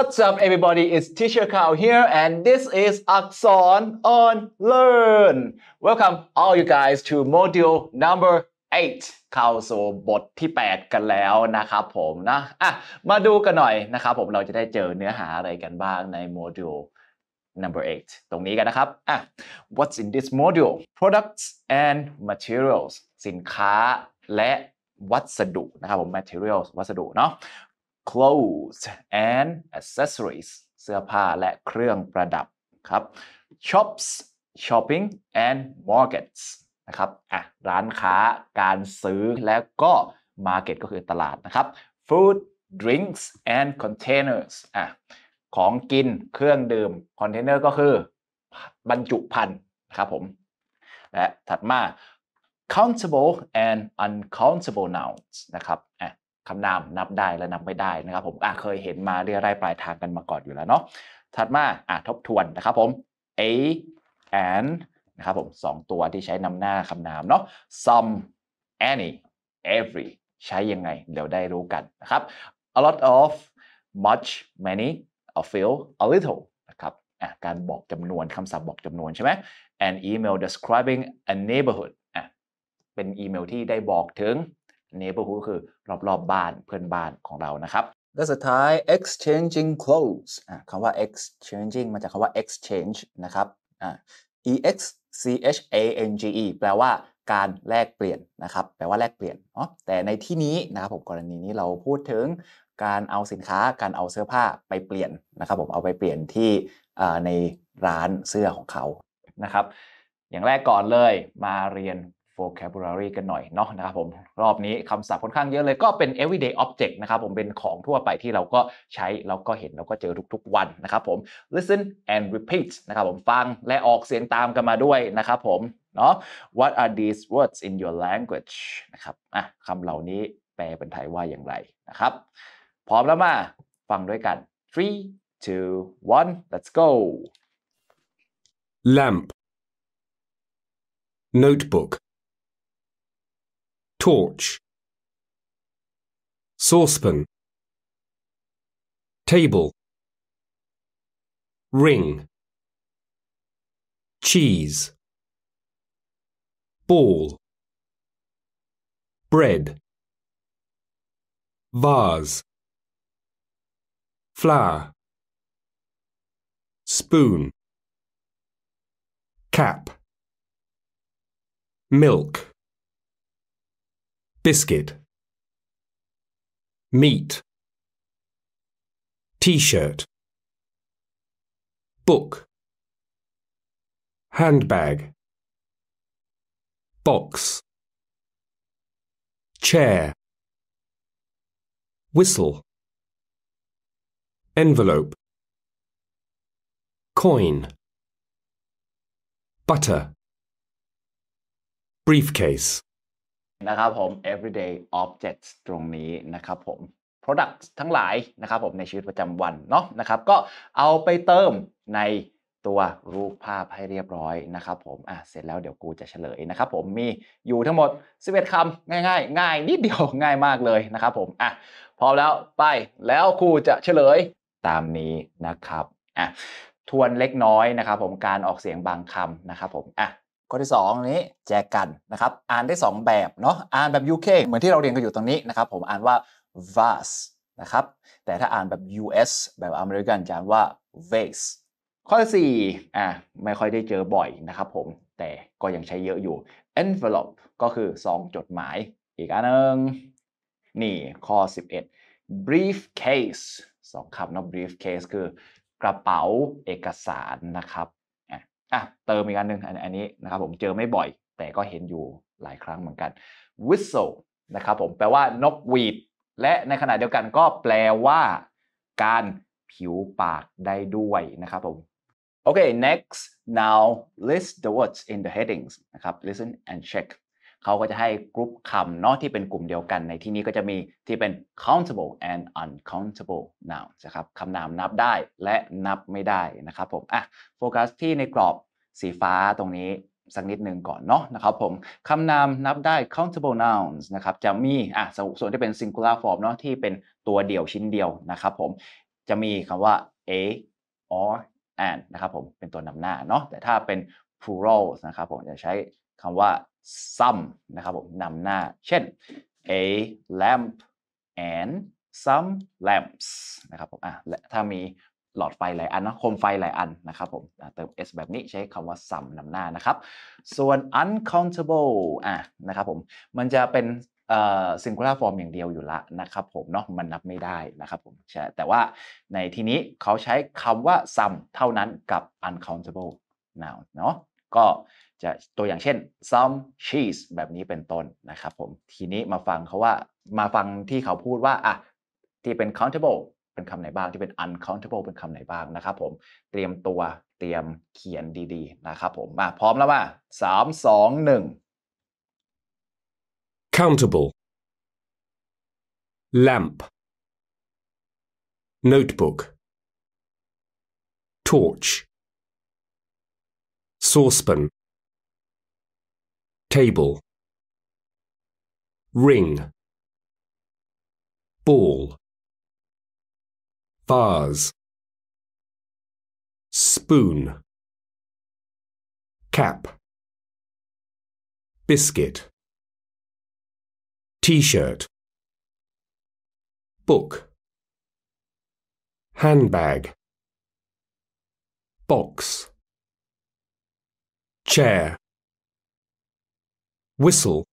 What's up everybody? It's Teacher Kao here and this is Akson on Learn. Welcome all you guys to module number eight เข้าสู่บทที่8 กันแล้วนะครับผมนะอ่ะมาดูกันหน่อยนะครับผมเราจะได้เจอเนื้อหาอะไรกันบ้างในโมดูล number 8ตรงนี้กันนะครับอ่ะ What's in this module? Products and materials สินค้าและวัสดุนะครับผม materials วัสดุเนาะ clothes and accessories เสื้อผ้าและเครื่องประดับ ครับ shops shopping and markets นะครับ อ่ะ ร้านค้า การซื้อและก็ market ก็คือตลาดนะครับ food drinks and containers อ่ะ ของกินเครื่องดื่ม container ก็คือบรรจุภัณฑ์นะครับผมและถัดมา countable and uncountable nouns นะครับอ่ะคำนามนับได้และนับไม่ได้นะครับผมอเคยเห็นมาเรียร่ายปลายทางกันมาก่อนอยู่แล้วเนาะถัดมาอ่ะทบทวนนะครับผม a and นะครับผมสองตัวที่ใช้นำหน้าคำนามเนาะ some any every ใช้ยังไงเดี๋ยวได้รู้กันนะครับ a lot of much many a few a little นะครับอ่ะการบอกจำนวนคำศัพท์บอกจำนวนใช่ไหม an email describing a neighborhood เป็นอีเมลที่ได้บอกถึง neighborhood คือ รอบๆบบ้านเพื่อนบ้านของเรานะครับและสุดท้าย exchanging clothes คำว่า exchanging มาจากคำว่า exchange นะครับ e x c h a n g e แปลว่าการแลกเปลี่ยนนะครับแปลว่าแลกเปลี่ยนอ๋อแต่ในที่นี้นะครับผมกรณีนี้เราพูดถึง การเอาสินค้าการเอาเสื้อผ้าไปเปลี่ยนนะครับผมเอาไปเปลี่ยนที่ในร้านเสื้อของเขานะครับอย่างแรกก่อนเลยมาเรียน vocabulary กันหน่อยเนาะนะครับผม รอบนี้คำศัพท์ค่อนข้างเยอะเลยก็เป็น everyday object นะครับผมเป็นของทั่วไปที่เราก็ใช้เราก็เห็นเราก็เจอทุกๆวันนะครับผม listen and repeat นะครับผมฟังและออกเสียงตามกันมาด้วยนะครับผมเนาะ what are these words in your language นะครับอ่ะคำเหล่านี้แปลเป็นไทยว่าอย่างไรนะครับ พร้อมแล้วมา ฟังด้วยกัน three two one let's go lamp notebook torch saucepan table ring cheese ball bread vase flower spoon cap milk biscuit meat t-shirt book handbag box chair whistle envelope coin butter briefcase นะครับผม everyday objects ตรงนี้นะครับผม product ทั้งหลายนะครับผมในชีวิตประจำวันเนาะนะครับก็เอาไปเติมในตัวรูปภาพให้เรียบร้อยนะครับผมอ่ะเสร็จแล้วเดี๋ยวกูจะเฉลยนะครับผมมีอยู่ทั้งหมด11คำง่าย ๆ ง่าย นิดเดียวง่ายมากเลยนะครับผมอ่ะพร้อมแล้วไปแล้วครูจะเฉลยตามนี้นะครับอ่ะทวนเล็กน้อยนะครับผมการออกเสียงบางคำนะครับผมอ่ะข้อที่2นี้แจกันนะครับ อ่านได้2แบบเนาะ อ่านแบบ UK เหมือนที่เราเรียนกันอยู่ตรงนี้นะครับผมอ่านว่า vase นะครับ แต่ถ้าอ่านแบบ US แบบอเมริกันจะอ่านว่า vase ข้อที่4อ่าไม่ค่อยได้เจอบ่อยนะครับผม แต่ก็ยังใช้เยอะอยู่ envelope ก็คือซองจดหมาย อีกอันหนึ่ง นี่ข้อ 11 briefcase สองคำนะ briefcase คือกระเป๋าเอกสารนะครับอ่ะเติมอีกอันหนึ่งอันนี้นะครับผมเจอไม่บ่อย แต่ก็เห็นอยู่หลายครั้งเหมือนกัน whistle นะครับผมแปลว่า นกหวีด และในขณะเดียวกันก็แปลว่าการผิวปากได้ด้วยนะครับผมโอเค next, now list the words in the headings. นะครับ Listen and check. เขาก็จะให้กรุ๊ปคำเนาะที่เป็นกลุ่มเดียวกัน ในที่นี้ก็จะมีที่เป็น countable and uncountable nouns นะครับคำนามนับได้และนับไม่ได้นะครับผมอ่ะโฟกัสที่ในกรอบสีฟ้าตรงนี้สักนิดนึงก่อนเนาะนะครับผมคำนามนับได้ countable nouns นะครับจะมีอ่ะส่วนที่เป็น singular form เนาะที่เป็นตัวเดียวชิ้นเดียวนะครับผมจะมีคำว่า a or and นะครับผมเป็นตัวนำหน้าเนาะแต่ถ้าเป็น plural นะครับผมจะใช้คำว่า some นะครับผมนำหน้าเช่น a lamp and some lamps นะครับผมอ่ะและถ้ามีหลอดไฟหลายอันนะโคมไฟหลายอันนะครับผมเติม s แบบนี้ใช้คำว่า s o m นำหน้านะครับ ส่วน uncountable อ่ะนะครับผมมันจะเป็น singular form อย่างเดียวอยู่ละนะครับผมเนาะมันนับไม่ได้นะครับผมใช่แต่ว่าในที่นี้เขาใช้คำว่า s o m เท่านั้นกับ uncountable noun เนาะก็จะตัวอย่างเช่น some cheese แบบนี้เป็นต้นนะครับผม ทีนี้มาฟังเขาว่ามาฟังที่เขาพูดว่าอ่ะที่เป็น countable เป็นคำไหนบ้างที่เป็น uncountable เป็นคำไหนบ้างนะครับผม เตรียมตัวเตรียมเขียนดี ๆ นะครับผมมาพร้อมแล้วมาสามสองหนึ่ง countable lamp notebook torch saucepan table ring ball vase spoon cap biscuit t-shirt book handbag box chair Whistle.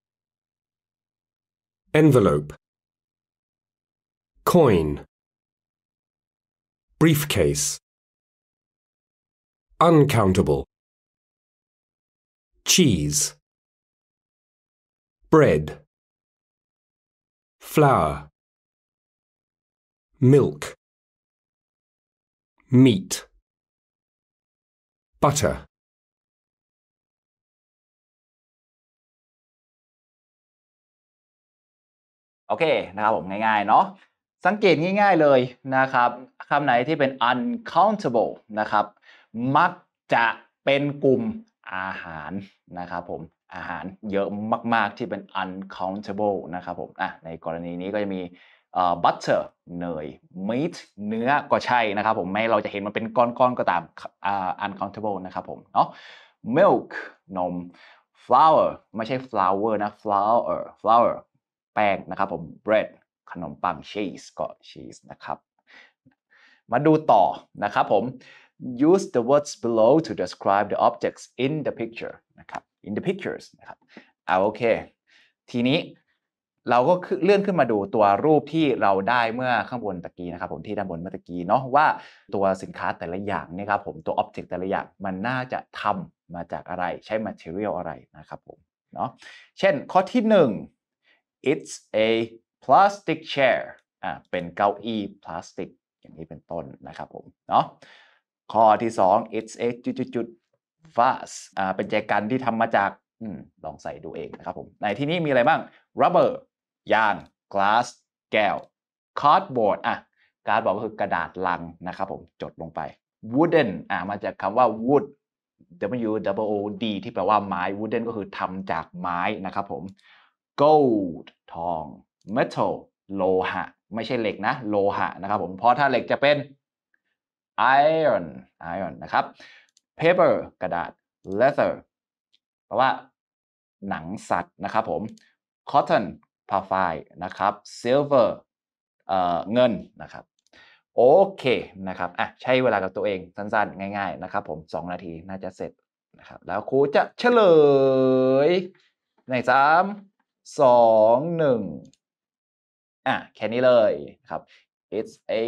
Envelope. Coin. Briefcase. Uncountable. Cheese. Bread. Flour. Milk. Meat. Butter. โอเคนะครับผมง่ายๆ เนาะสังเกตง่ายๆเลยนะครับคำไหนที่เป็น uncountable นะครับมักจะเป็นกลุ่มอาหารนะครับผม อาหารเยอะมากๆที่เป็น uncountable นะครับผมอ่ะในกรณีนี้ก็จะมีบั butter เนย meat เนื้อก็ใช่นะครับผมแม้เราจะเห็นมันเป็นก้อนๆ ก็ตาม uncountable นะครับผมเนาะ milk นม flower ไม่ใช่ flower นะ flower flower แป้งนะครับผม bread ขนมปัง cheese ก็ cheese นะครับ มาดูต่อนะครับผม use the words below to describe the objects in the picture นะครับ in the pictures นะครับเอาโอเคทีนี้เราก็เลื่อนขึ้นมาดูตัวรูปที่เราได้เมื่อข้างบนตะกี้นะครับผมที่ด้านบนเมื่อตะกี้เนาะว่าตัวสินค้าแต่ละอย่างนี่ครับผม ตัวอ็อบเจกต์แต่ละอย่างมันน่าจะทำมาจากอะไรใช้ material อะไรนะครับผมเนาะ เช่นข้อที่ 1 it's a plastic chair อ่าเป็นเก้าอี้พลาสติก อย่างนี้เป็นต้นนะครับผม เนาะข้อที่ 2 it's a จุดจุด fast อ่าเป็นแจกันที่ทำมาจากอลองใส่ดูเองนะครับผม ในที่นี้มีอะไรบ้าง rubber ยาง glass แก้ว cardboard อ่ะการบอกก็คือกระดาษลังนะครับผม จดลงไป wooden อ่ามาจากคำว่า wood W O O D ที่แปลว่าไม้ wooden ก็คือทำจากไม้นะครับผม gold ทอง metal โลหะ ไม่ใช่เหล็กนะ โลหะนะครับผมเพราะถ้าเหล็กจะเป็น iron iron นะครับ paper กระดาษ leather แปลว่าหนังสัตว์นะครับผม cotton ผ้าฝ้ายนะครับ silver เเงินนะครับ โอเคนะครับอ่ะใช้เวลากับตัวเองสั้นๆ ง่ายๆนะครับผม 2 นาทีน่าจะเสร็จนะครับแล้วครูจะเฉลยใน3 2 1อ่ะแค่นี้เลยครับ it's a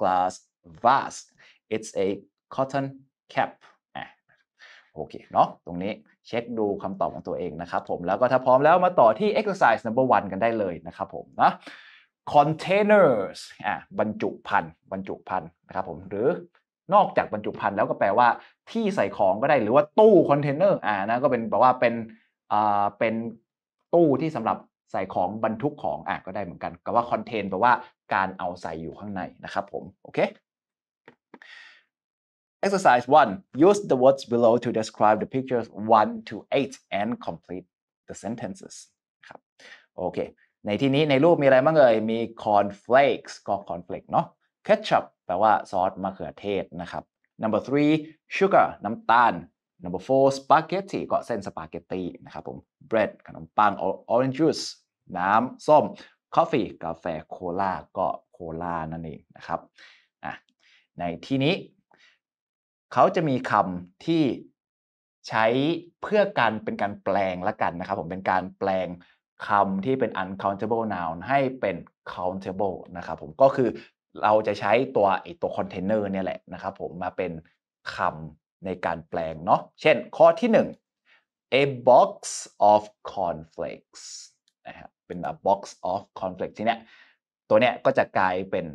glass vase it's a cotton cap อ่ะโอเคเนาะตรงนี้เช็คดูคำตอบของตัวเองนะครับผมแล้วก็ถ้าพร้อมแล้วมาต่อที่ exercise number one กันได้เลยนะครับผมนะ containers อ่ะบรรจุภัณฑ์บรรจุภัณฑ์นะครับผมหรือนอกจากบรรจุภัณฑ์แล้วก็แปลว่าที่ใส่ของก็ได้หรือว่าตู้คอนเทนเนอร์อ่านะก็เป็นแปลว่าเป็นอ่าเป็นตู้ที่สำหรับใส่ของบรรทุกของอ่ะก็ได้เหมือนกัน ก็ว่าคอนเทนต์แปลว่าการเอาใส่อยู่ข้างในนะครับผม โอเค Exercise 1 Use the words below to describe the pictures 1 to 8 and complete the sentences ครับโอเค ในที่นี้ในรูปมีอะไรบ้างเอ่ย มี cornflakes ก็ cornflakes เนาะ ketchup แปลว่าซอสมะเขือเทศนะครับ number 3 sugar น้ำตาล number four spaghetti ก็เส้นสปาเกตตีนะครับผม bread ขนมปัง orange juice น้ำส้ม coffee กาแฟโคลาก็โคลานั่นเองนะครับ ในที่นี้ เขาจะมีคำที่ใช้เพื่อการเป็นการแปลงละกันนะครับผมเป็นการแปลงคำที่เป็น uncountable noun ให้เป็น countable นะครับผมก็คือเราจะใช้ตัวไอตัวคนเทนเนอร์เนี่ยแหละนะครับผมมาเป็นคำในการแปลง เนาะ เช่น ข้อที่ 1 a box of cornflakes นะฮะเป็น a box of cornflakes ที่เนี้ย ตัวเนี้ยก็จะกลายเป็น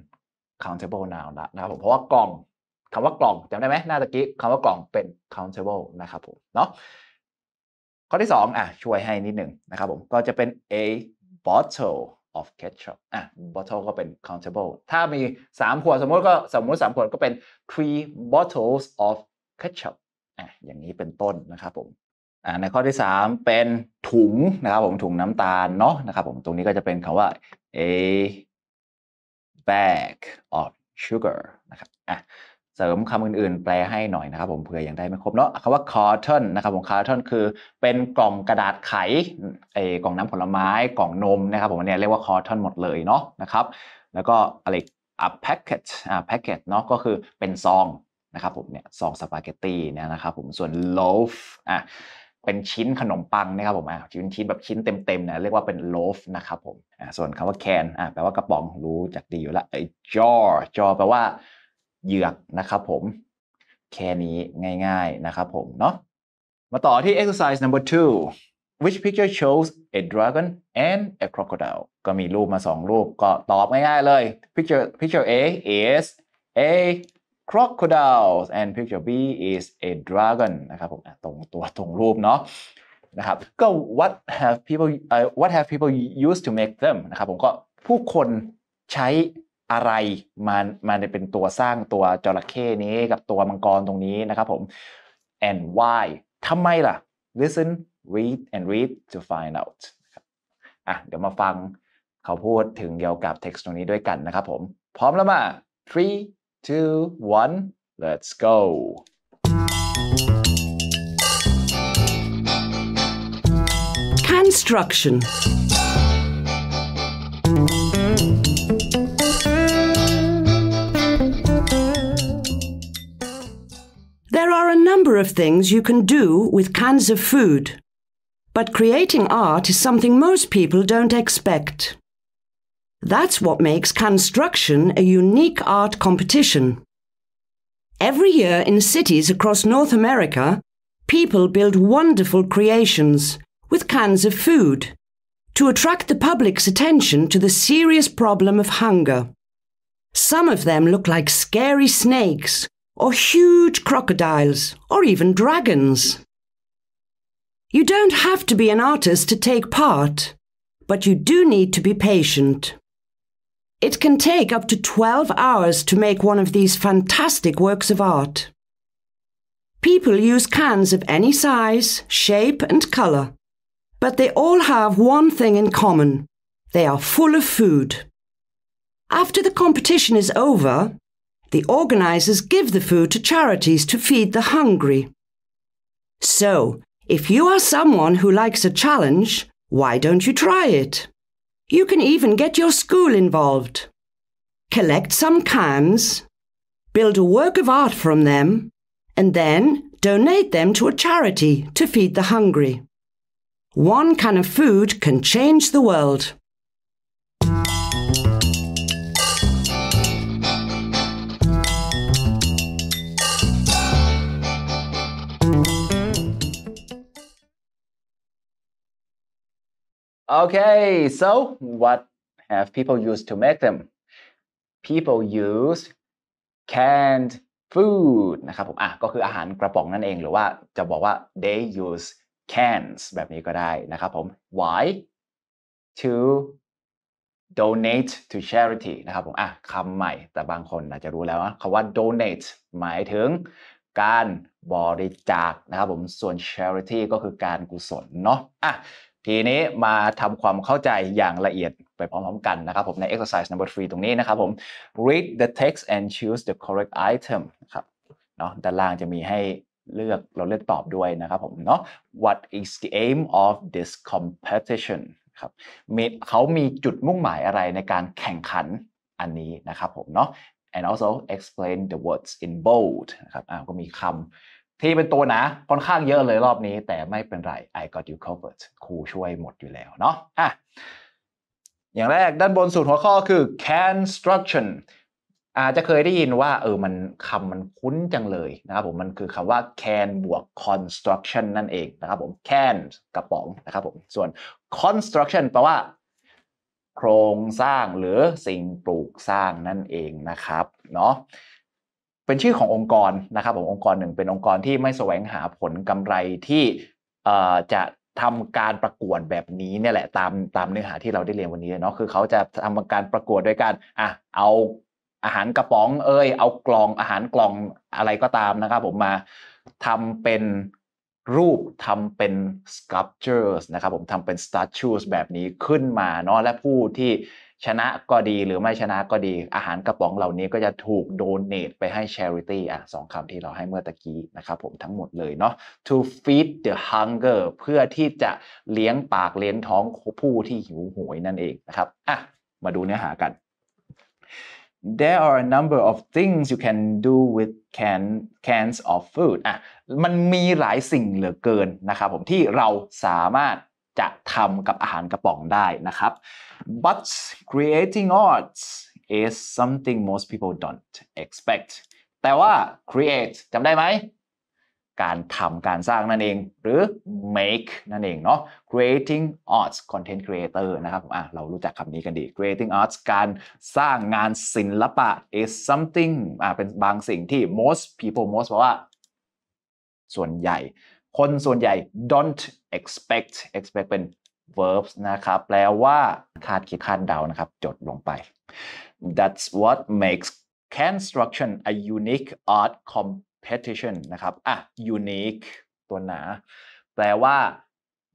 countable noun ละนะครับผม เพราะว่ากล่อง คำว่ากล่องจำได้ไหมหน้าตะกี้ คำว่ากล่องเป็น countable นะครับผม เนาะ ข้อที่2อ่ะช่วยให้นิดหนึ่งนะครับผม ก็จะเป็น a bottle of ketchup อ่ะ bottle ก็เป็น countable ถ้ามี3ขวดสมมติก็สมมติ3ขวดก็เป็น three bottles of k e t c h up อ่ะอย่างนี้เป็นต้นนะครับผม อ่า ในข้อที่ 3 เป็นถุงนะครับผมถุงน้ำตาลเนาะนะครับผมตรงนี้ก็จะเป็นคำว่า a bag of sugar นะครับ อ่ะเสริมคำอื่นๆ แปลให้หน่อยนะครับผมเผื่ออยังได้ไม่ครบเนาะคำว่า carton นะครับผม carton คือเป็นกล่องกระดาษไขเอ้ กล่องน้ำผลไม้ กล่องนมนะครับผมเนี่ยเรียกว่า carton หมดเลยเนาะนะครับ แล้วก็อะไรอ่ะ packet อ่ะ packet เนาะก็คือเป็นซองนะครับผมเนี่ยซองสปาเกตตีเนี่ยนะครับผม ส่วนโลฟอ่ะเป็นชิ้นขนมปังนะครับผมอ่ะชิ้นชิ้นแบบชิ้นเต็มๆนะเรียกว่าเป็นโลฟนะครับผมอ่ะส่วนคำว่าแคนอ่ะแปลว่ากระป๋องรู้จักดีอยู่ละไอ้อ a จอแปลว่าเหยือกนะครับผม แค่นี้ง่ายๆ นะครับผม เนาะ มาต่อที่ exercise number two which picture shows a dragon and a crocodile ก็มีรูปมาสองรูป ก็ตอบง่ายๆเลย picture picture A is a crocodiles and picture B is a dragon นะครับผมตรงตัวตรงรูปเนาะ นะครับ ก็ what have people uh, what have people used to make them นะครับผม ก็ ผู้คนใช้อะไร มามาเป็นตัวสร้างตัวจระเข้นี้กับตัวมังกรตรงนี้นะครับผม and why ทำไมล่ะ listen read and read to find out อ่ะเดี๋ยวมาฟังเขาพูดถึงเกี่ยวกับ text ตรงนี้ด้วยกันนะครับผม พร้อมแล้วมา three two, one. Let's go. Construction. There are a number of things you can do with cans of food, but creating art is something most people don't expect. That's what makes construction a unique art competition. Every year in cities across North America, people build wonderful creations with cans of food to attract the public's attention to the serious problem of hunger. Some of them look like scary snakes or huge crocodiles or even dragons. You don't have to be an artist to take part, but you do need to be patient. It can take up to 12 hours to make one of these fantastic works of art. People use cans of any size, shape, and colour, but they all have one thing in common they are full of food. After the competition is over, the organisers give the food to charities to feed the hungry. So, if you are someone who likes a challenge, why don't you try it? You can even get your school involved. Collect some cans, build a work of art from them, and then donate them to a charity to feed the hungry. One can of food can change the world. Okay, so what have people used to make them? People use canned food นะครับผมอ่ะก็คืออาหารกระป๋องนั่นเองหรือว่าจะบอกว่า they use cans แบบนี้ก็ได้นะครับผม why to donate to charity นะครับผมอ่ะคำใหม่แต่บางคนอาจจะรู้แล้วนะคำว่า donate หมายถึงการบริจาคนะครับผม ส่วน charity ก็คือการกุศลเนาะอ่ะทีนี้มาทำความเข้าใจอย่างละเอียดไปพร้อมๆกันนะครับผมใน exercise number three ตรงนี้นะครับผม read the text and choose the correct item นะครับเนาะด้านล่างจะมีให้เลือกเราเลือกตอบด้วยนะครับผมเนาะ what is the aim of this competition ครับมีเขามีจุดมุ่งหมายอะไรในการแข่งขัน อันนี้นะครับผมเนาะ and also explain the words in bold นะครับอาก็มีคำที่เป็นตัวนะค่อนข้างเยอะเลยรอบนี้ แต่ไม่เป็นไร I got you covered ครูช่วยหมดอยู่แล้วเนาะอ่ะอย่างแรกด้านบนสุดหัวข้อคือ construction อาจจะเคยได้ยินว่าเออมันคำมันคุ้นจังเลยนะครับผมมันคือคำว่า can บวก construction นั่นเองนะครับผม can กระป๋องนะครับผม ส่วน construction แปลว่า โครงสร้างหรือสิ่งปลูกสร้างนั่นเองนะครับเนาะเป็นชื่อขององค์กรนะครับผมองค์กรหนึ่งเป็นองค์กรที่ไม่แสวงหาผลกำไรที่จะทำการประกวดแบบนี้เนี่ยแหละตามตามเนื้อหาที่เราได้เรียนวันนี้เนาะคือเขาจะทำการประกวดด้วยการอ่ะเอาอาหารกระป๋องเอ้ยเอากล่องอาหารกล่องอะไรก็ตามนะครับ ผมมาทำเป็นรูปทำเป็น sculptures นะครับ ผมทำเป็น statues แบบนี้ขึ้นมาเนาะและผู้ที่ชนะก็ดีหรือไม่ชนะก็ดี อาหารกระป๋องเหล่านี้ก็จะถูกโดเนทไปให้ charity อ่ะสองคำที่เราให้เมื่อตะกี้นะครับผมทั้งหมดเลยเนาะ to feed the hunger เพื่อที่จะเลี้ยงปากเลี้ยงท้องผู้ที่หิวโหยนั่นเองนะครับ อ่ะ มาดูเนื้อหากัน there are a number of things you can do with can cans of food อ่ะมันมีหลายสิ่งเหลือเกินนะครับผมที่เราสามารถจะทำกับอาหารกระป๋องได้นะครับ but creating arts is something most people don't expect แต่ว่า create จำได้ไหม การทำการสร้างนั่นเอง หรือ make นั่นเองเนาะ creating arts content creator นะครับ อ่ะเรารู้จักคำนี้กันดี creating arts การสร้างงานศิลปะ is something อ่ะเป็นบางสิ่งที่ most people most แปลว่า ส่วนใหญ่คนส่วนใหญ่ don't expect expect เป็น verbs นะครับแปลว่าคาดคิด คาดเดานะครับจดลงไป that's what makes construction a unique art competition นะครับ อ่ะ unique ตัวหนา แปลว่า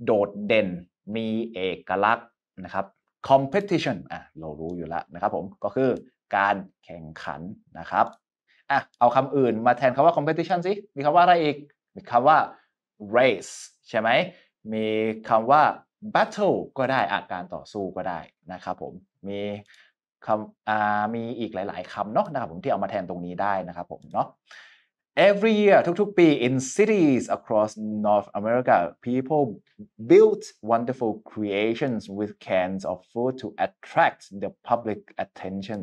โดดเด่น มีเอกลักษณ์นะครับ competition อ่ะเรารู้อยู่แล้วนะครับผม ก็คือ การแข่งขันนะครับอ่ะเอาคำอื่นมาแทนคำว่า competition สิมีคำว่าอะไรอีก มีคำว่า race ใช่ไหม มีคำว่า battle ก็ได้ อาการต่อสู้ก็ได้นะครับผม มีคำมีอีกหลาย ๆคำเนาะนะครับผมที่เอามาแทนตรงนี้ได้นะครับผมเนาะ Every year ทุก ๆ ปี in cities across North America people built wonderful creations with cans of food to attract the public attention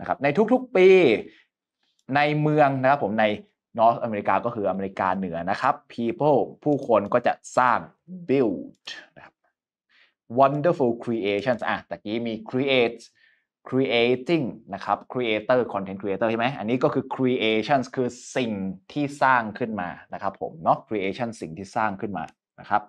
นะครับ ในทุก ๆ ปีในเมืองนะครับผมใน North อเมริกาก็คืออเมริกาเหนือนะครับ people ผู้คนก็จะสร้าง build นะครับ wonderful creations อ่ะ ตะกี้มี create creating นะครับ creator content creator ใช่ไหม อันนี้ก็คือ creations คือสิ่งที่สร้างขึ้นมานะครับ ผมเนาะ creation สิ่งที่สร้างขึ้นมา นะครับ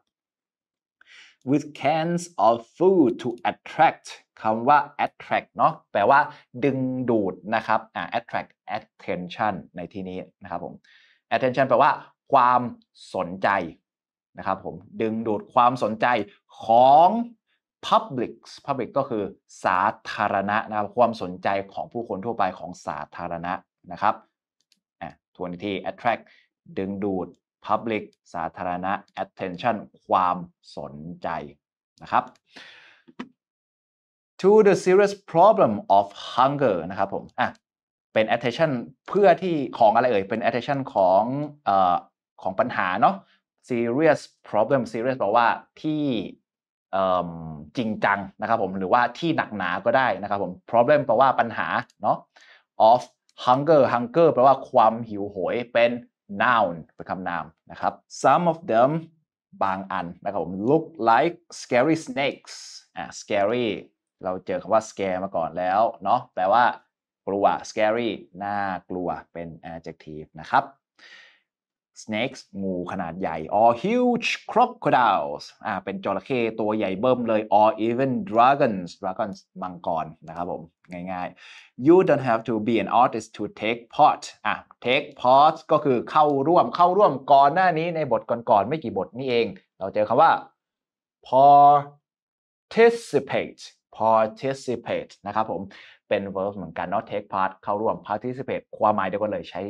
with cans of food to attract คำว่า attract เนาะ แปลว่าดึงดูดนะครับ attract attention ในที่นี้นะครับผม attention แปลว่าความสนใจนะครับผมดึงดูดความสนใจของ public public ก็คือสาธารณะนะครับความสนใจของผู้คนทั่วไปของสาธารณะนะครับทวนที attract ดึงดูด public สาธารณะ attention ความสนใจนะครับ to the serious problem of hunger นะครับผมอ่ะเป็น attention เพื่อที่ของอะไรเอ่ย เป็น attention ของเอ่อของปัญหาเนาะ serious problem serious แปลว่าที่จริงจัง นะครับผม หรือว่าที่หนักหนาก็ได้นะครับผม problem แปลว่าปัญหาเนาะ of hunger hunger แปลว่าความหิวโหยเป็น noun เป็นคำนามนะครับ some of them บางอันนะครับผม look like scary snakes อ่า scary เราเจอคำว่า scare มาก่อนแล้ว เนาะแปลว่ากลัว scary น่ากลัวเป็น adjective นะครับ snakes งูขนาดใหญ่ or huge crocodiles อ่าเป็นจระเข้ตัวใหญ่เบิ่มเลย or even dragons dragons มังกรนะครับผม ง่ายๆ you don't have to be an artist to take part อ่ะ take part ก็คือเข้าร่วมเข้าร่วมก่อนหน้านี้ในบทก่อนๆไม่กี่บทนี่เอง เราเจอคำว่า participate participate นะครับผม เป็น verb เหมือนกันเนาะ take part เข้าร่วม participate ความหมายเดียวกันเลยใช้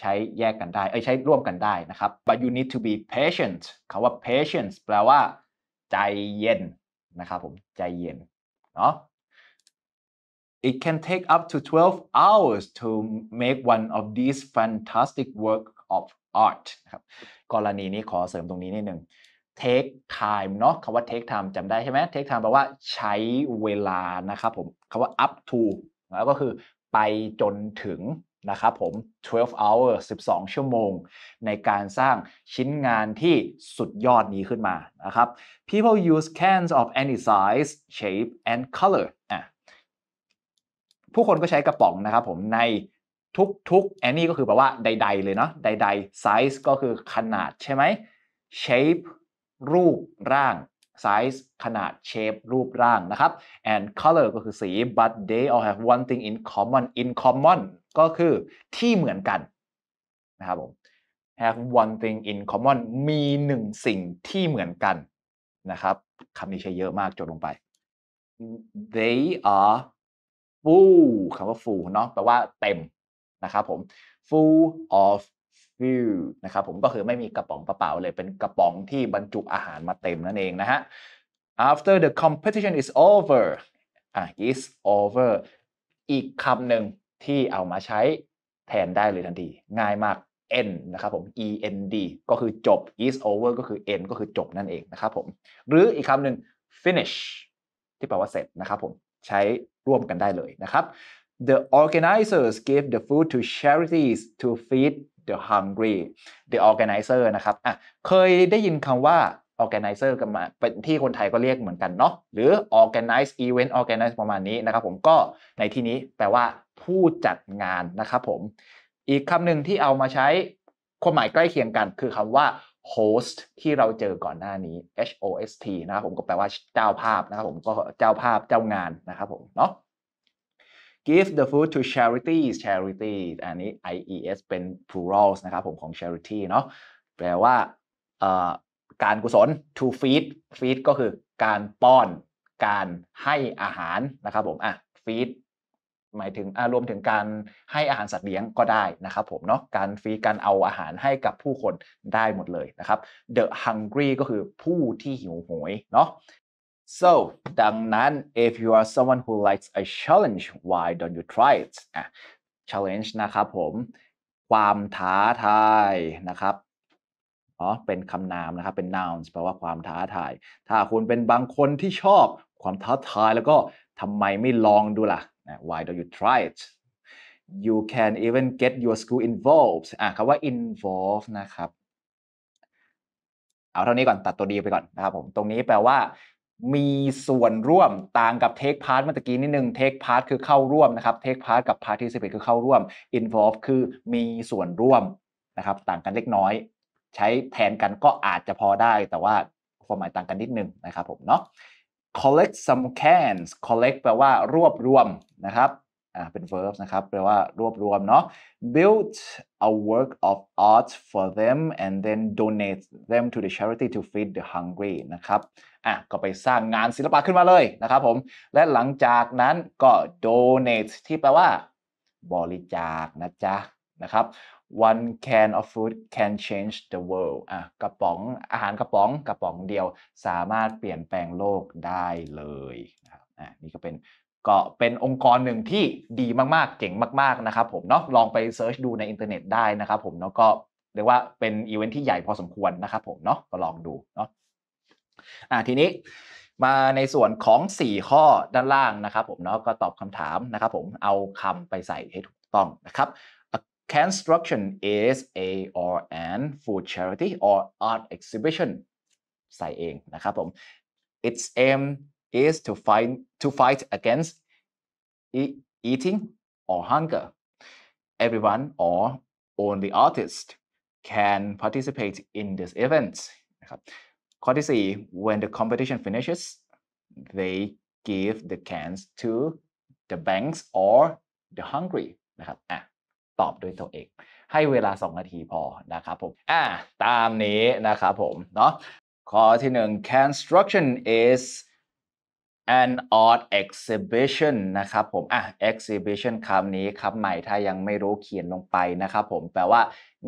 ใช้แยกกันได้เอ้ใช้ร่วมกันได้นะครับ but you need to be patient คาว่า patience แปลว่า ใจเย็น นะครับผม ใจเย็นเนาะ it can take up to 12 hours to make one of these fantastic work of art กรณีนี้ขอเสริมตรงนี้นิดนึง take time เนาะคำว่า take time จำได้ใช่ไหม take time แปลว่าใช้เวลานะครับผมคำว่า up to แล้วก็คือไปจนถึงนะครับผม 12 hour 12 ชั่วโมง ในการสร้างชิ้นงานที่สุดยอดนี้ขึ้นมานะครับ people use cans of any size shape and color อ่ะผู้คนก็ใช้กระป๋องนะครับผมในทุกๆ any ก็คือแปลว่าใดๆเลยเนาะใดๆ size ก็คือขนาดใช่ไหม shape รูปร่าง size ขนาด shape รูปร่าง นะครับ and color ก็คือ สี but they all have one thing in common in common ก็คือที่เหมือนกัน นะครับผม have one thing in common มีหนึ่งสิ่งที่เหมือนกันนะครับคำนี้ใช้เยอะมากจดลงไป they are full คำว่า full เนาะแปลว่าเต็มนะครับผม full of ฟิลนะครับผมก็คือไม่มีกระป๋องกระเป๋าเลยเป็นกระป๋องที่บรรจุอาหารมาเต็มนั่นเองนะฮะ after the competition is over อ่ะ is over อีกคำหนึ่งที่เอามาใช้แทนได้เลยทันที ง่ายมาก end นะครับผม end ก็คือจบ is over ก็คือ end ก็คือจบนั่นเองนะครับผม หรืออีกคำหนึ่ง finish ที่แปลว่าเสร็จนะครับผม ใช้ร่วมกันได้เลยนะครับ The organizers gave the food to charities to feed the hungry the organizer นะครับ อ่ะ เคยได้ยินคำว่า organizer กันมา เป็นที่คนไทยก็เรียกเหมือนกันเนาะ หรือ organize event organize ประมาณนี้นะครับผม ก็ในที่นี้แปลว่าผู้จัดงานนะครับผม อีกคำหนึ่งที่เอามาใช้ความหมายใกล้เคียงกัน คือคำว่า host ที่เราเจอก่อนหน้านี้ H O S T นะครับผมก็แปลว่าเจ้าภาพนะครับผมก็เจ้าภาพเจ้างานนะครับผมเนาะ give the food to charities charities อันนี้ ies เป็น plural นะครับผมของ charity เนาะแปลว่าการกุศล to feed feed ก็คือการป้อน การให้อาหารนะครับผมอ่ะ feed หมายถึงรวมถึงการให้อาหารสัตว์เลี้ยงก็ได้นะครับผมเนาะ การฟีการเอาอาหารให้กับผู้คนได้หมดเลยนะครับ the hungry ก็คือผู้ที่หิวโหยเนาะ so ดังนั้น if you are someone who likes a challenge why don't you try it อ่ะ challenge นะครับผมความท้าทายนะครับอ๋อเป็นคำนามนะครับเป็น n o u n แปลว่าความท้าทาย ถ้าคุณเป็นบางคนที่ชอบความท้าทายแล้วก็ทำไมไม่ลองดูล่ะ why don't you try it you can even get your school involved อ่ะคำว่า involve นะครับ เอาเท่านี้ก่อนตัดตัวดีไปก่อนนะครับผม ตรงนี้แปลว่ามีส่วนร่วมต่างกับ take part เมื่อกี้นิดนึง take part คือเข้าร่วมนะครับ take part กับ participate คือเข้าร่วม involve คือมีส่วนร่วมนะครับต่างกันเล็กน้อย ใช้แทนกันก็อาจจะพอได้ แต่ว่าความหมายต่างกันนิดนึงนะครับผมเนาะ collect some cans collect แปลว่ารวบรวมนะครับอ่าเป็น verb นะครับ แปลว่ารวบรวมเนาะ build a work of art for them and then donate them to the charity to feed the hungry นะครับอ่ะก็ไปสร้างงานศิลปะขึ้นมาเลยนะครับผม และหลังจากนั้นก็ donate ที่แปลว่าบริจาคนะจ๊ะนะครับ one can of food can change the world อ่ะกระป๋องอาหารกระป๋องกระป๋องเดียว สามารถเปลี่ยนแปลงโลกได้เลยนะครับอ่ะนี่ก็เป็นก็เป็นองค์กรหนึ่งที่ดีมาก ๆเก่งมาก ๆนะครับผมเนาะลองไปเซิร์ชดูในอินเทอร์เน็ตได้นะครับผมเนาะก็เรียกว่าเป็นอีเวนท์ที่ใหญ่พอสมควรนะครับ ผมเนาะก็ลองดูเนาะอ่าทีนี้มาในส่วนของ 4 ข้อด้านล่างนะครับผมเนาะก็ตอบคำถามนะครับผมเอาคำไปใส่ให้ถูกต้องนะครับ construction is a or an food charity or art exhibition ใส่เองนะครับผม its aim is to fight to fight against eating or hunger everyone or only artist can participate in this event นะครับข้อที่4 when the competition finishes they give the cans to the banks or the hungry นะครับ อ่ะตอบด้วยตัวเอง ให้เวลา 2 นาทีพอ นะครับผม อ่ะตามนี้ นะครับผม เนาะข้อที่ 1 construction is an art exhibition นะครับผม อ่ะ exhibition คำนี้คำใหม่ถ้ายังไม่รู้เขียนลงไป นะครับผม แปลว่า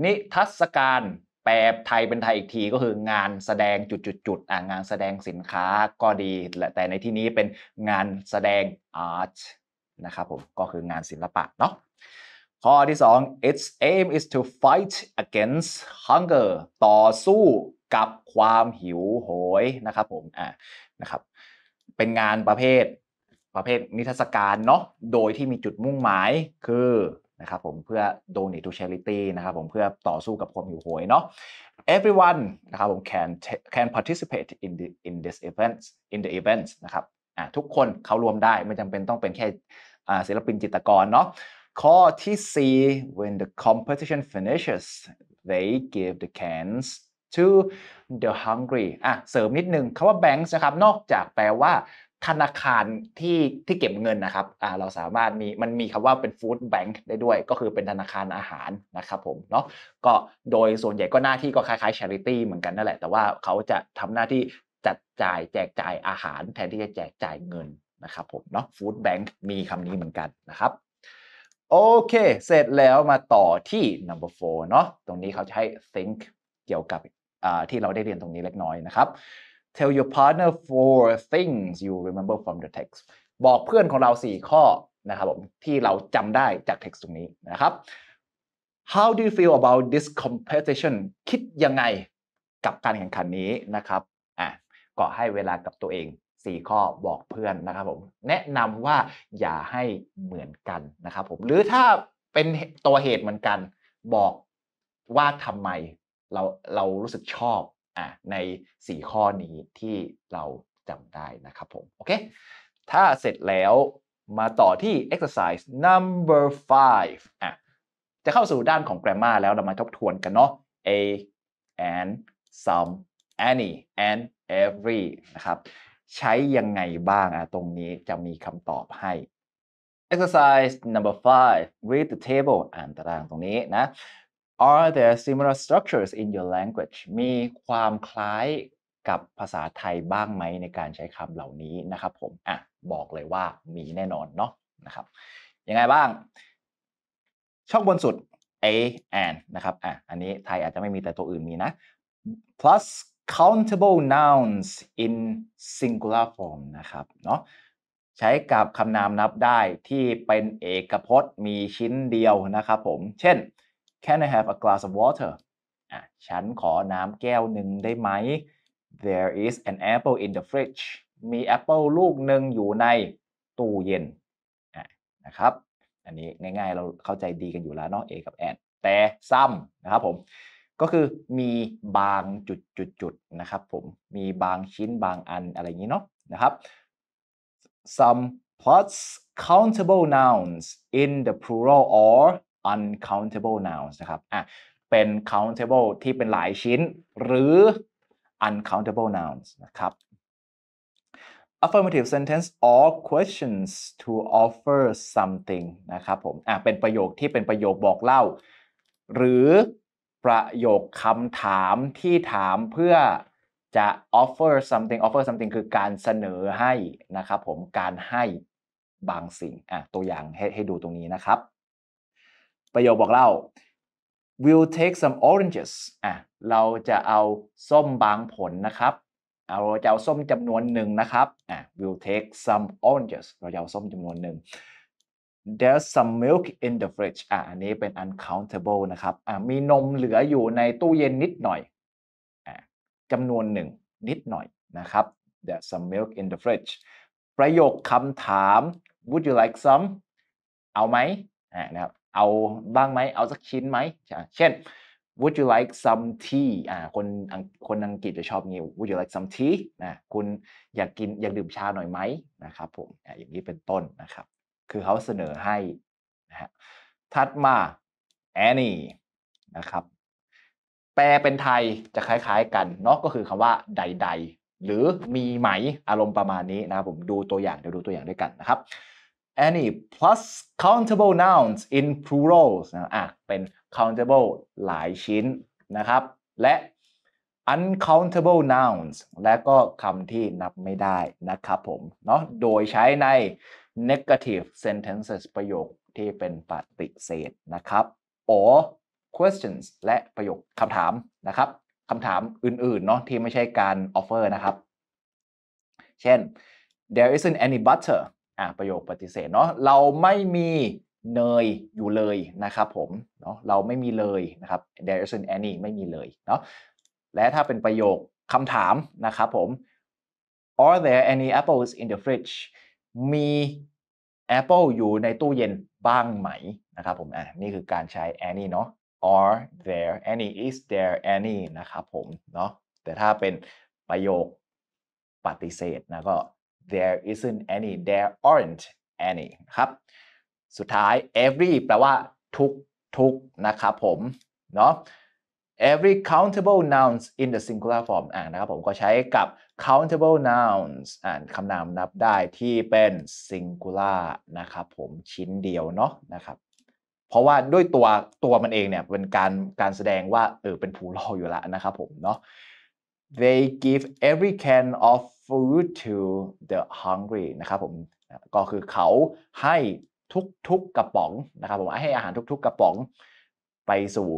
นิทรรศการแปลไทยเป็นไทยอีกทีก็คืองานแสดงจุดๆองานแสดงสินค้าก็ดี แต่ในที่นี้เป็นงานแสดงอาร์ตนะครับผม ก็คืองานศิลปะ เนาะข้อที่ 2 its aim is to fight against hunger ต่อสู้กับความหิวโหย นะครับผมอ่านะครับเป็นงานประเภทประเภทนิทรรศการเนาะโดยที่มีจุดมุ่งหมายคือนะครับผมเพื่อ donate to charity นะครับผมเพื่อต่อสู้กับความหิวโหยเนาะ everyone นะครับผม can can participate in the in this event in the event s นะครับทุกคนเขารวมได้ไม่จำเป็นต้องเป็นแค่ศิลปินจิตรกรเนาะข้อที่4 when the competition finishes they give the cans to the hungry อ่ะเสริมนิดนึงคาว่า banks นะครับ นอกจากแปลว่าธนาคารที่ที่เก็บเงินนะครับอ่าเราสามารถมีมันมีคำว่าเป็นฟู้ดแบงค์ได้ด้วย ก็คือเป็นธนาคารอาหารนะครับผมเนาะก็โดยส่วนใหญ่ก็หน้าที่ก็คล้ายๆชาริตี้เหมือนกันนั่นแหละ แต่ว่าเขาจะทำหน้าที่จัดจ่ายแจกจ่ายอาหาร แทนที่จะแจกจ่ายเงินนะครับผมเนาะฟู้ดแบงค์มีคำนี้เหมือนกันนะครับโอเค เสร็จแล้วมาต่อที่ number four เนาะตรงนี้เขาใช้ think เกี่ยวกับที่เราได้เรียนตรงนี้เล็กน้อยนะครับ tell your partner four things you remember from the text บอกเพื่อนของเรา 4 ข้อนะครับผมที่เราจำได้จากเท็กซ์ตรงนี้นะครับ how do you feel about this competition คิดยังไงกับการแข่งขันนี้นะครับ อ่ะก็ให้เวลากับตัวเอง 4 ข้อบอกเพื่อนนะครับผมแนะนำว่าอย่าให้เหมือนกันนะครับผมหรือถ้าเป็นตัวเหตุเหมือนกัน บอกว่าทำไมเราเรารู้สึกชอบอ่ะใน 4 ข้อนี้ที่เราจำได้นะครับผมโอเคถ้าเสร็จแล้วมาต่อที่ exercise number five อ่ะจะเข้าสู่ด้านของ grammar แล้วเรามาทบทวนกันเนาะ a and some any and every นะครับ ใช้ยังไงบ้างอ่ะตรงนี้จะมีคำตอบให้ exercise number five read the table อ่านตารางตรงนี้นะ Are there similar structures in your language มีความคล้ายกับภาษาไทยบ้างไหมในการใช้คำเหล่านี้นะครับผมอ่ะบอกเลยว่ามีแน่นอนเนาะนะครับ ยังไงบ้าง ช่องบนสุด a and นะครับอ่ะอันนี้ไทยอาจจะไม่มีแต่ตัวอื่นมีนะ plus countable nouns in singular form นะครับเนาะใช้กับคำนามนับได้ที่เป็นเอกพจน์มีชิ้นเดียวนะครับผม เช่น Can I have a glass of water ฉันขอน้ำแก้วหนึ่งได้ไหม There is an apple in the fridge มีแอปเปิลลูกหนึ่งอยู่ในตู้เย็นนะครับอันนี้ ง่ายๆ เราเข้าใจดีกันอยู่แล้วเนาะ A กับ and แต่ซ้ำนะครับผมก็คือ มีบางจุดๆนะครับผมมีบางชิ้นบางอัน อะไรอย่างนี้เนาะนะครับ some plus countable nouns in the plural or uncountable nouns นะครับ อ่ะ เป็น countable ที่เป็นหลายชิ้น หรือ uncountable nouns นะครับ affirmative sentence or questions to offer something นะครับผม อ่ะ เป็นประโยคที่เป็นประโยคบอกเล่า หรือประโยคคำถามที่ถามเพื่อจะ offer something offer something คือการเสนอให้นะครับผม การให้บางสิ่ง อ่ะ ตัวอย่างให้ให้ดูตรงนี้นะครับประโยคบอกเล่า we'll take some oranges อ่ะ เราจะเอาส้มบางผลนะครับเราจะเอาส้มจำนวนหนึ่งนะครับ อ่ะ we'll take some oranges เราจะเอาส้มจำนวนหนึ่ง there's some milk in the fridge อ่ะอันนี้เป็น uncountable นะครับ อ่ะ มีนมเหลืออยู่ในตู้เย็นนิดหน่อย อ่ะจำนวนหนึ่งนิดหน่อยนะครับ there's some milk in the fridge ประโยคคำถาม would you like some เอาไหมอ่ะนะครับเอาบ้างไหม เอาสักชิ้นไหม เช่น Would you like some tea อ่า คน คนอังกฤษจะชอบงี้ Would you like some tea นะคุณอยากกินอยากดื่มชาหน่อยไหมนะครับผมอ่าอย่างนี้เป็นต้นนะครับ คือเขาเสนอให้นะฮะถัดมา a n y นะครับ แปลเป็นไทยจะคล้ายๆกัน เนาะก็คือคำว่าใดๆ หรือมีไหมอารมณ์ประมาณนี้นะครับผมดูตัวอย่างเดี๋ยวดูตัวอย่างด้วยกันนะครับ any plus countable nouns in plurals นะอ่ะเป็น countable หลายชิ้นนะครับ และ uncountable nouns และก็คำที่นับไม่ได้นะครับผมเนาะ โดยใช้ใน negative sentences ประโยคที่เป็นปฏิเสธนะครับ or questions และประโยคคำถามนะครับ คำถามอื่นๆเนาะที่ไม่ใช่การ offer นะครับ เช่น there isn't any butter อ่าประโยคปฏิเสธเนาะเราไม่มีเนยอยู่เลยนะครับผมเนาะเราไม่มีเลยนะครับ there isn't any ไม่มีเลยเนาะและถ้าเป็นประโยคคำถามนะครับผม are there any apples in the fridge มีแอปเปิลอยู่ในตู้เย็นบ้างไหมนะครับผมอ่ะนี่คือการใช้ any เนาะ are there any is there any นะครับผมเนาะแต่ถ้าเป็นประโยคปฏิเสธนะก็ there isn't any there aren't any ครับ สุดท้าย every แปลว่าทุกทุกนะครับผมเนาะ every countable nouns in the singular form อ่านะครับผมก็ใช้กับ countable nouns อ่านคำนามนับได้ที่เป็น singular นะครับผมชิ้นเดียวเนาะนะครับ เพราะว่าด้วยตัวตัวมันเองเนี่ยเป็นการการแสดงว่าเออเป็นผู้รออยู่แล้วนะครับผมเนาะ they give every can of food to the hungry นะครับผมก็คือเขาให้ทุกๆกระป๋องนะครับผมให้อาหารทุกๆกระป๋องไปสู่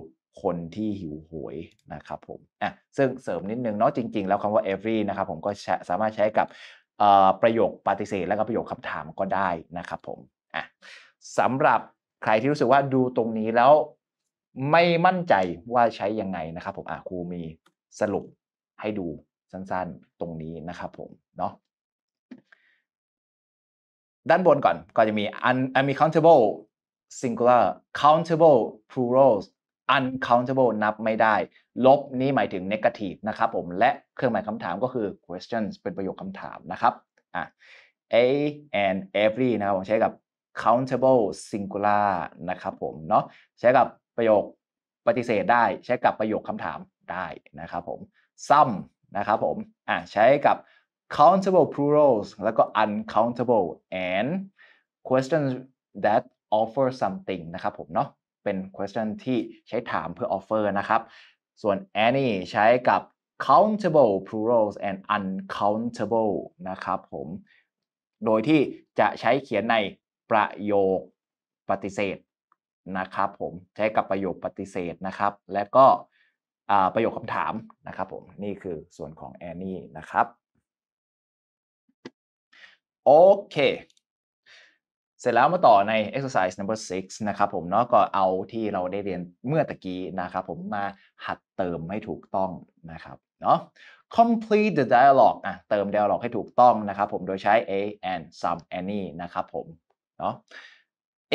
คนที่หิวโหยนะครับผมอ่ะซึ่งเสริมนิดนึงเนาะจริงๆ แล้วคำว่า every นะครับผมก็สามารถใช้กับประโยคปฏิเสธ และก็ประโยคคำถามก็ได้นะครับผมอ่ะสำหรับใครที่รู้สึกว่าดูตรงนี้แล้วไม่มั่นใจว่าใช้ยังไงนะครับ ผมอ่ะครูมีสรุปให้ดูสั้นๆ ตรงนี้ นะครับ ผมเนาะด้านบนก่อนก็จะมี un u n c c o u n t a b l e singular countable plurals uncountable นับไม่ได้ ลบ นี้ หมายถึง negative นะครับ ผม และเครื่องหมายคำถามก็คือ questions เป็นประโยคคำถามนะครับอ่ะ a and every นะครับ ผมใช้กับ countable singular นะครับผมเนาะใช้กับประโยคปฏิเสธได้ใช้กับประโยคคำถามได้นะครับผม some นะครับผม อ่ะใช้กับ countable plurals แล้วก็ uncountable and questions that offer something นะครับผมเนาะ เป็น question ที่ใช้ถามเพื่อ offer นะครับ ส่วน any ใช้กับ countable plurals and uncountable นะครับผม โดยที่จะใช้เขียนในประโยคปฏิเสธนะครับผม ใช้กับประโยคปฏิเสธนะครับ และก็ประโยคคำถามนะครับผม นี่คือส่วนของแอนนี่นะครับ โอเค เสร็จแล้วมาต่อใน exercise number 6 นะครับผมเนาะก็เอาที่เราได้เรียนเมื่อตะกี้นะครับผมมาหัดเติมให้ถูกต้องนะครับเนาะ complete the dialogue อ่ะเติม dialogue ให้ถูกต้องนะครับผมโดยใช้ a and some any นะครับผมเนาะ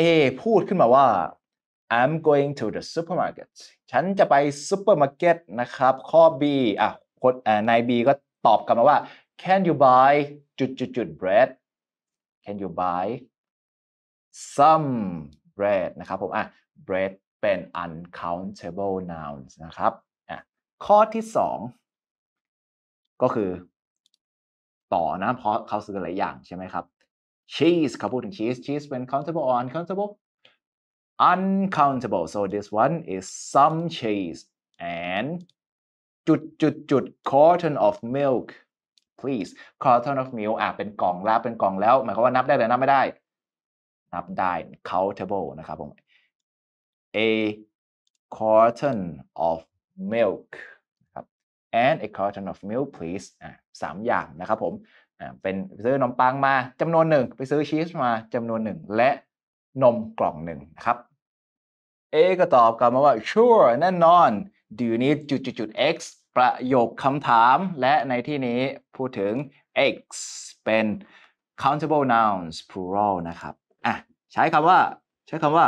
A พูดขึ้นมาว่า I'm going to the supermarket ฉันจะไปซูเปอร์มาร์เก็ตนะครับ ข้อ B อ่ะคนนายบีก็ตอบกลับมาว่า Can you buy จุดจุดจุด bread Can you buy some bread นะครับผมอ่ะ bread เป็น uncountable nouns นะครับอ่ะข้อที่ 2 ก็คือ ต่อนะ เพราะเขาซื้อหลายอย่างใช่ไหมครับ cheese เขาพูดถึง cheese cheese เป็น countable or uncountable uncountable so this one is some cheese and จุดจุดจุด carton of milk please carton of milk อ่ะเป็นกล่องแล้วเป็นกล่องแล้ว หมายความว่านับได้หรือนับไม่ได้ นับได้ countable นะครับผม a carton of milk and a carton of milk please อ่ะสามอย่างนะครับผมอ่ะเป็นซื้อนมปังมาจำนวนหนึ่ง ไปซื้อชีสมาจำนวนหนึ่ง และนมกล่องหนึ่งนะครับ A ก็ตอบกลับมาว่า sure แน่นอน do you need จุดจุดจุด x ประโยคคำถามและในที่นี้พูดถึง x เป็น countable nouns plural นะครับอ่ะใช้คำว่า ใช้คำว่า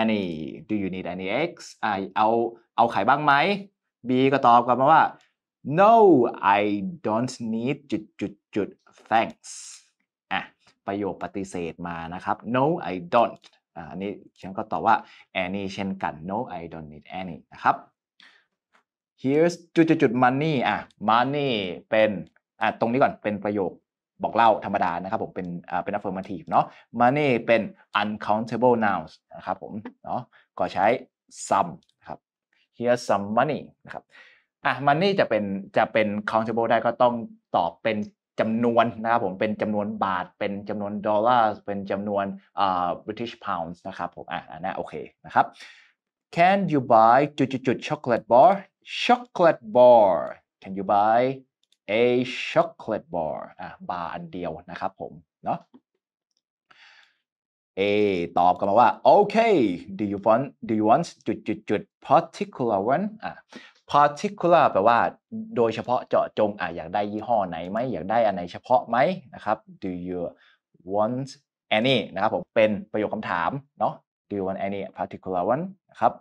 any do you need any x อ่ะเอาเอาไข่บ้างไหม B ก็ตอบกลับมาว่า no I don't need จุดจุดจุด thanks อ่ะประโยคปฏิเสธมานะครับ no I don't อันนี้ฉันก็ตอบว่า any เช่นกัน no I don't need any นะครับ here's จุดจุด money อ่ะ money เป็นอ่ะตรงนี้ก่อนเป็นประโยคบอกเล่าธรรมดา นะครับผม เป็นอ่าเป็น affirmative เนาะ money เป็น uncountable nouns นะครับผม เนาะก็ใช้ some นะครับ here's some money นะครับ อ่ะ money จะเป็น จะเป็น countable ได้ก็ต้องตอบเป็นจำนวนนะครับผม เป็นจำนวนบาทเป็นจำนวนดอลลาร์เป็นจำนวนอ่า British pounds นะครับผม อ่านะโอเคนะครับ Can you buy จุดจุดจุด chocolate bar chocolate bar Can you buy a chocolate bar อ่าบาร์อันเดียวนะครับผม เนาะเอตอบกันมาว่าโอเค do you want do you want จุดจุดจุด particular one อ่ะ particular แปลว่าโดยเฉพาะเจาะจงอ่ะอยากได้ยี่ห้อไหนไหม อยากได้อันไหนเฉพาะไหมนะครับ do you want any นะครับผมเป็นประโยคคำถามเนาะ do you want any particular one นะครับ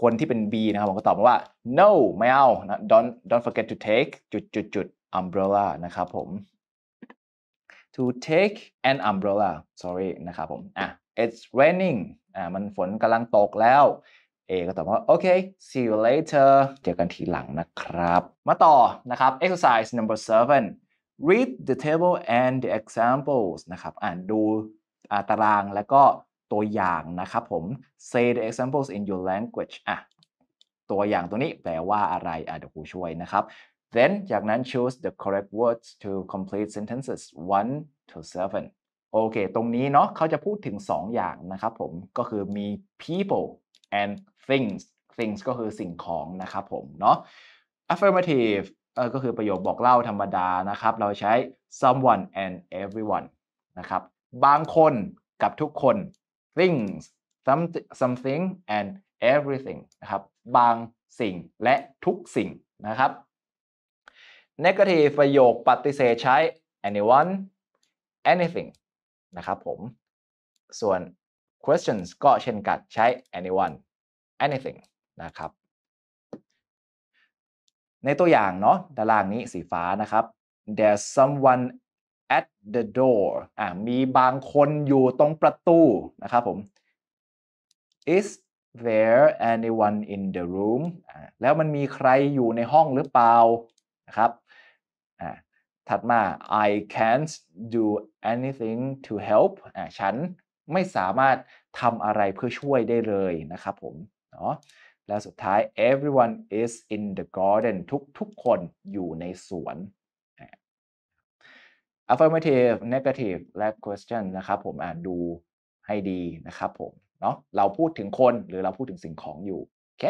คนที่เป็น B นะครับ ผมก็ตอบมาว่า no ไม่เอา don't don't forget to take จุดจุดจุด umbrella นะครับผม to take an umbrella sorry นะครับผม อ่ะ it's raining อ่ะมันฝนกำลังตกแล้ว A ก็ตอบว่าโอเค see you later เจอกันทีหลังนะครับ มาต่อ นะครับ exercise number seven read the table and the examples นะครับ อ่านดูตารางแล้วก็ตัวอย่าง นะครับผม say the examples in your language อ่ะตัวอย่างตัวนี้แปลว่าอะไรอ่ะเดี๋ยวครูช่วยนะครับ then จากนั้น choose the correct words to complete sentences 1 to 7โอเคตรงนี้เนาะเขาจะพูดถึง2 อย่างนะครับผม ก็คือมี people and things things ก็คือสิ่งของนะครับผมเนาะ affirmative ก็คือประโยคบอกเล่าธรรมดานะครับ เราใช้ someone and everyone นะครับบางคนกับทุกคน things something and everything นะครับบางสิ่งและทุกสิ่งนะครับ negative ประโยคปฏิเสธใช้ anyone anything นะครับผม ส่วน questions ก็เช่นกันใช้ anyone anything นะครับ ในตัวอย่างเนาะด้านล่างนี้สีฟ้านะครับ there's someone at the door อ่ามีบางคนอยู่ตรงประตูนะครับผม is there anyone in the room อ่า แล้วมันมีใครอยู่ในห้องหรือเปล่า นะครับ อ่า ถัดมา I can't do anything to help อ่าฉันไม่สามารถทำอะไรเพื่อช่วยได้เลยนะครับผมเนาะแล้วสุดท้าย everyone is in the garden ทุกทุกคนอยู่ในสวน affirmative negative และ question นะครับผม อ่านดูให้ดีนะครับผม เนาะเราพูดถึงคนหรือเราพูดถึงสิ่งของอยู่โอเค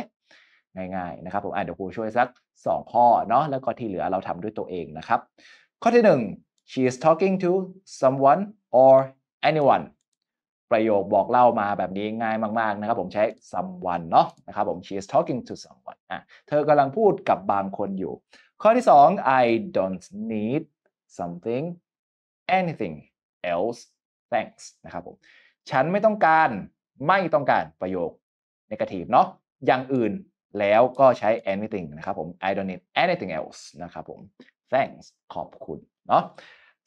ง่ายๆนะครับผม อ่านเดี๋ยวครูช่วยสัก 2 ข้อ เนาะแล้วก็ที่เหลือเราทำด้วยตัวเองนะครับ ข้อที่ 1 she is talking to someone or anyone ประโยคบอกเล่ามาแบบนี้ง่ายมาก ๆ นะครับผมใช้ someone เนาะนะครับผม she is talking to someone อ่ะเธอกำลังพูดกับบางคนอยู่ ข้อที่ 2 I don't need something anything else thanks นะครับผม ฉันไม่ต้องการไม่ต้องการประโยคในก a ทีฟเนาะอย่างอื่นแล้วก็ใช้ anything นะครับผม I don't need anything else นะครับผม thanks ขอบคุณเนาะ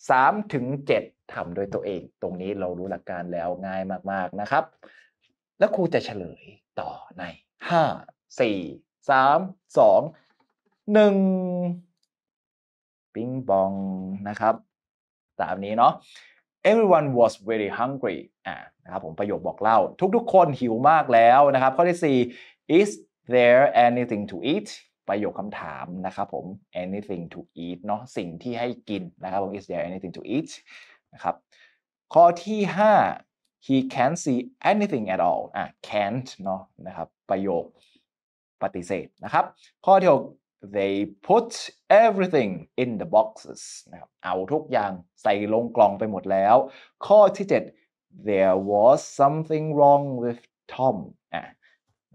สามถึงเจ็ดทำโดยตัวเอง ตรงนี้เรารู้หลักการแล้วง่ายมาก ๆ นะครับ แล้วครูจะเฉลยต่อในห้าาสสสี่มองหนึ่งปิงปอง นะครับตามนี้เนาะ everyone was very hungry อ่านะครับผมประโยคบอกเล่า ทุกๆคนหิวมากแล้วนะครับ ข้อที่ 4 is there anything to eat ประโยคคำถามนะครับผม anything to eat เนาะสิ่งที่ให้กินนะครับผม is there anything to eat นะครับข้อที่ 5 he can't see anything at all อ่ะ can't เนาะนะครับประโยคปฏิเสธนะครับข้อที่6 they put everything in the boxes นะครับเอาทุกอย่างใส่ลงกล่องไปหมดแล้ว ข้อที่ 7 there was something wrong with Tom อ่ะ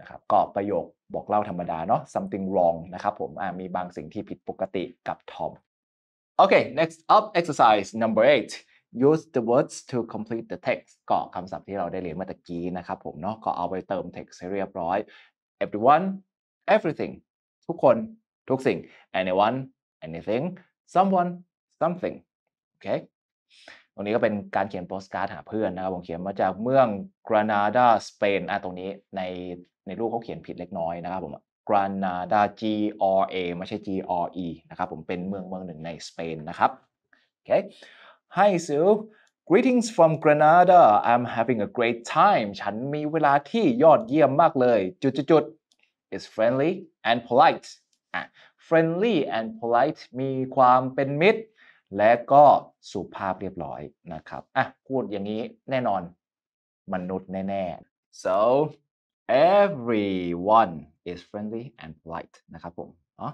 นะครับก็ประโยคบอกเล่าธรรมดาเนาะ something wrong นะครับผม มีบางสิ่งที่ผิดปกติกับทอมโอเค next up exercise number eight use the words to complete the text ก็คำศัพท์ที่เราได้เรียนเมื่อกี้นะครับผมเนาะ ก็เอาไปเติม text ให้เรียบร้อย everyone everything ทุกคนทุกสิ่ง anyone anything someone something โอเคตรงนี้ก็เป็นการเขียนโปสการ์ดหาเพื่อนนะครับ ผมเขียนมาจากเมืองกรานาดาสเปนอ่ะตรงนี้ในในรูปเขาเขียนผิดเล็กน้อยนะครับผมกรานาดา G R A ไม่ใช่ G R E นะครับผมเป็นเมืองเมืองหนึ่งในสเปนนะครับ โอเค Hi Sue Greetings from Granada I'm having a great time ฉันมีเวลาที่ยอดเยี่ยมมากเลยจุดๆ is friendly and polite อ่ะ friendly and polite มีความเป็นมิตร และก็สุภาพเรียบร้อยนะครับอ่ะพูดอย่างนี้แน่นอน มนุษย์แน่ๆ so everyone is friendly and polite นะครับผมเนาะ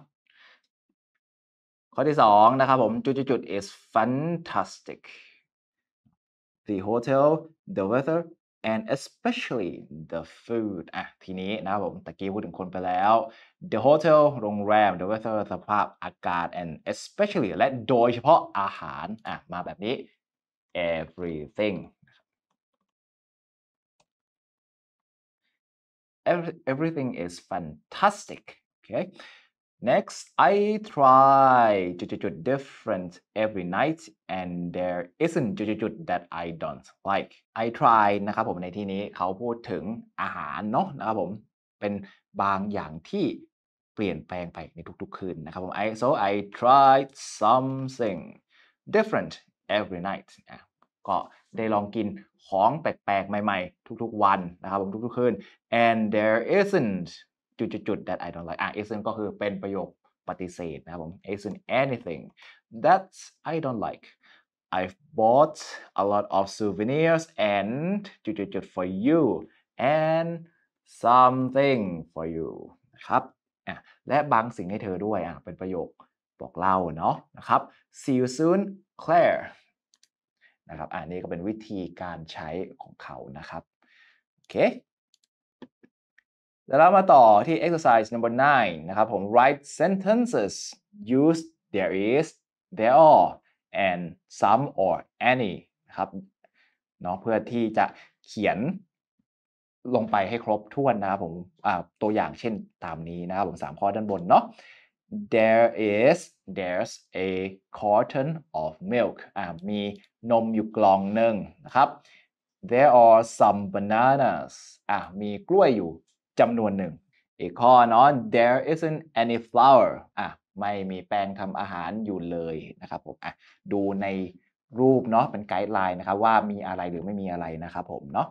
ข้อที่สองนะครับผมจุดๆ is fantastic the hotel the weather and especially the food อ่ะทีนี้นะครับผม ตะกี้พูดถึงคนไปแล้ว the hotel โรงแรม the weather สภาพอากาศ and especially และโดยเฉพาะอาหาร อ่ะมาแบบนี้ everything every, everything is fantastic. Okay. Next, I try different every night and there isn't จุด that I don't like I try นะครับผมในที่นี้เขาพูดถึงอาหารเนาะนะครับผมเป็นบางอย่างที่เปลี่ยนแปลงไปในทุกๆคืนนะครับผม I so I tried something different every night ก็ได้ลองกินของแปลกๆ ใหม่ๆ ทุกๆวันนะครับผมทุกๆคืน and there isn't จุดๆ that I don't like อ่ะ isn't ก็คือเป็นประโยคปฏิเสธนะครับผม isn't anything that I don't like I've bought a lot of souvenirs and จุดๆ for you and something for you นะครับ อ่ะ และบางสิ่งให้เธอด้วยอ่ะเป็นประโยคบอกเล่าเนาะนะครับ see you soon Claire นะครับอันนี้ก็เป็นวิธีการใช้ของเขานะครับโอเคแล้วเรามาต่อที่ exercise number 9 นะครับ ผม write sentences use there is there are and some or any นะครับเนาะเพื่อที่จะเขียนลงไปให้ครบถ้วนนะครับผมตัวอย่างเช่นตามนี้นะครับผม3ข้อด้านบนเนาะ there is there's a carton of milk มีนมอยู่กล่องหนึ่งนะครับ there are some bananas มีกล้วยอยู่จำนวนหนึ่ง อีกข้อเนาะ there isn't any flour อ่ะไม่มีแป้งทำอาหารอยู่เลยนะครับผมอ่ะดูในรูปเนาะเป็นไกด์ไลน์นะครับว่ามีอะไรหรือไม่มีอะไรนะครับผมเนาะ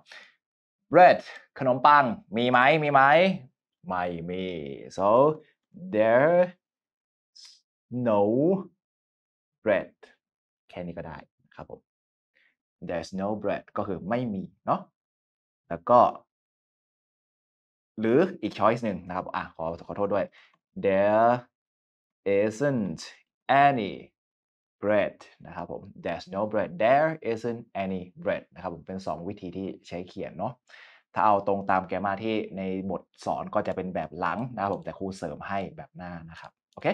bread ขนมปังมีไหมมีไหมไม่มี so there no bread แค่นี้ก็ได้ครับผม there's no bread ก็คือไม่มีเนาะ แล้วก็ หรืออีกช้อยส์หนึ่งนะครับอ่ะขอขอโทษด้วย there isn't any bread นะครับผม there's no bread there isn't any bread นะครับผมเป็น 2 วิธีที่ใช้เขียนเนาะ ถ้าเอาตรงตามแกมาที่ในบทสอนก็จะเป็นแบบหลังนะครับผมแต่ครูเสริมให้แบบหน้านะครับโอเค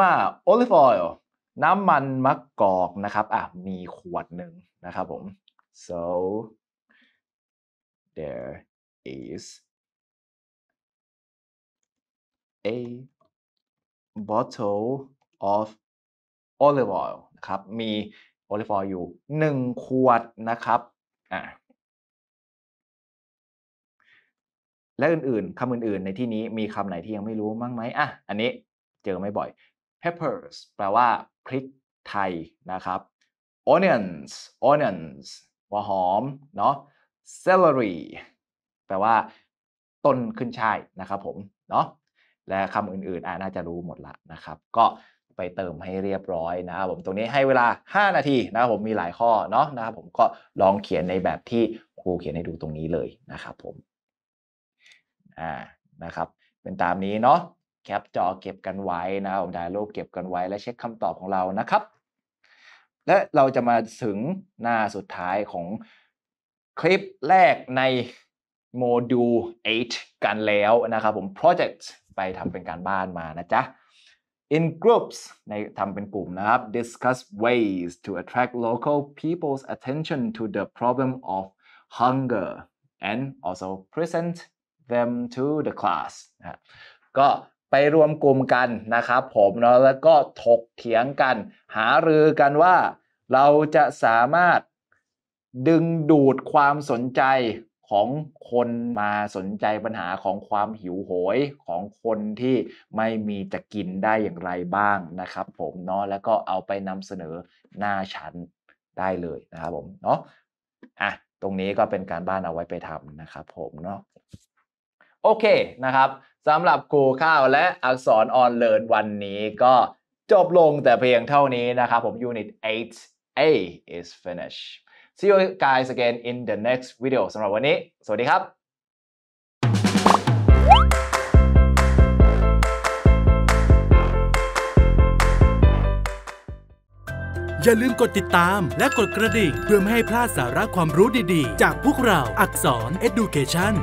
มาโอลิฟออยล์น้ำมันมะกอกนะครับอ่ะมีขวดหนึ่งนะครับผม so there is a bottle of olive oil นะครับมีโอลิฟออยล์อยู่หนึ่งขวดนะครับอ่ะและอื่น ๆคำอื่น ๆ ในที่นี้มีคำไหนที่ยังไม่รู้มั้งไหมอ่ะอันนี้เจอไม่บ่อย peppers แปลว่า พริกไทยนะครับ onions onions หัวหอมเนาะ celery แปลว่า ต้นขึ้นช่ายนะครับผมเนาะ และคำอื่นๆอ่าน่าจะรู้หมดละนะครับ ก็ไปเติมให้เรียบร้อยนะครับผม ตรงนี้ให้เวลา 5 นาทีนะครับผมมีหลายข้อเนาะนะครับผมก็ลองเขียนในแบบที่ครูเขียนให้ดูตรงนี้เลยนะครับผม อ่านะครับ เป็นตามนี้เนาะแคปจอเก็บกันไว้นะครับถ่ายรูปเก็บกันไว้ และเช็คคำตอบของเรานะครับ และเราจะมาถึงหน้าสุดท้ายของคลิปแรกในโมดูล 8 กันแล้วนะครับผม Project ไปทำเป็นการบ้านมานะจ๊ะ in groups ในทำเป็นกลุ่มนะครับ discuss ways to attract local people's attention to the problem of hunger and also present them to the class นะก็ไปรวมกลุ่มกันนะครับผมเนาะแล้วก็ถกเถียงกัน หารือกันว่าเราจะสามารถดึงดูดความสนใจของคนมาสนใจปัญหาของความหิวโหยของคนที่ไม่มีจะกินได้อย่างไรบ้างนะครับผมเนาะแล้วก็เอาไปนำเสนอหน้าชั้นได้เลยนะครับผมเนาะอ่ะตรงนี้ก็เป็นการบ้านเอาไว้ไปทำนะครับผมเนาะโอเคนะครับสำหรับครูข้าวและอักษรออนเลิร์นวันนี้ก็ จบลงแต่เพียงเท่านี้นะครับผม Unit 8 A is finished See you guys again in the next video สำหรับวันนี้ สวัสดีครับ อย่าลืมกดติดตามและกดกระดิ่งเพื่อไม่ให้พลาดสาระความรู้ดีๆ จากพวกเราอักษร Education